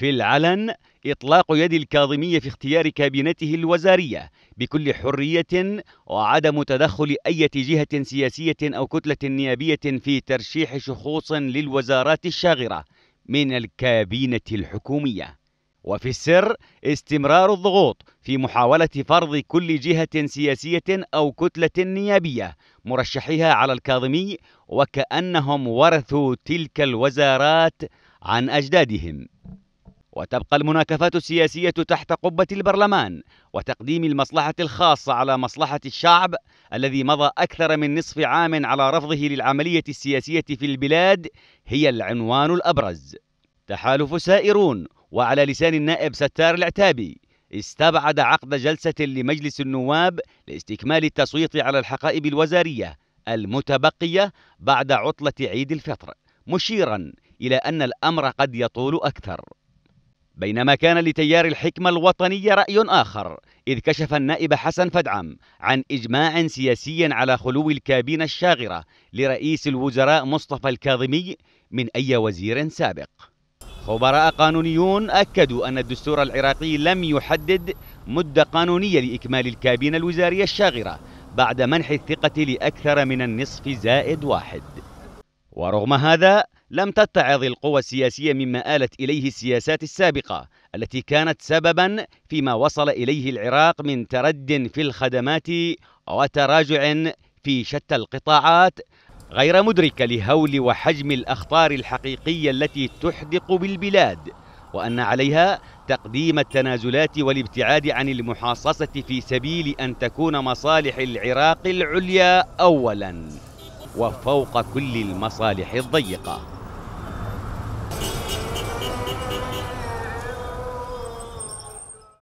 في العلن إطلاق يد الكاظمية في اختيار كابينته الوزارية بكل حرية وعدم تدخل أي جهة سياسية أو كتلة نيابية في ترشيح شخوص للوزارات الشاغرة من الكابينة الحكومية وفي السر استمرار الضغوط في محاولة فرض كل جهة سياسية أو كتلة نيابية مرشحيها على الكاظمي وكأنهم ورثوا تلك الوزارات عن أجدادهم وتبقى المناكفات السياسية تحت قبة البرلمان وتقديم المصلحة الخاصة على مصلحة الشعب الذي مضى أكثر من نصف عام على رفضه للعملية السياسية في البلاد هي العنوان الأبرز تحالف سائرون وعلى لسان النائب ستار العتابي استبعد عقد جلسة لمجلس النواب لاستكمال التصويت على الحقائب الوزارية المتبقية بعد عطلة عيد الفطر مشيرا إلى أن الأمر قد يطول أكثر بينما كان لتيار الحكمة الوطنية رأي آخر إذ كشف النائب حسن فدعم عن إجماع سياسي على خلو الكابينة الشاغرة لرئيس الوزراء مصطفى الكاظمي من أي وزير سابق خبراء قانونيون أكدوا أن الدستور العراقي لم يحدد مدة قانونية لإكمال الكابينة الوزارية الشاغرة بعد منح الثقة لأكثر من النصف زائد واحد ورغم هذا لم تتعظ القوى السياسية مما آلت إليه السياسات السابقة التي كانت سببا فيما وصل إليه العراق من ترد في الخدمات وتراجع في شتى القطاعات غير مدركة لهول وحجم الأخطار الحقيقية التي تحدق بالبلاد وأن عليها تقديم التنازلات والابتعاد عن المحاصصة في سبيل أن تكون مصالح العراق العليا أولاً وفوق كل المصالح الضيقه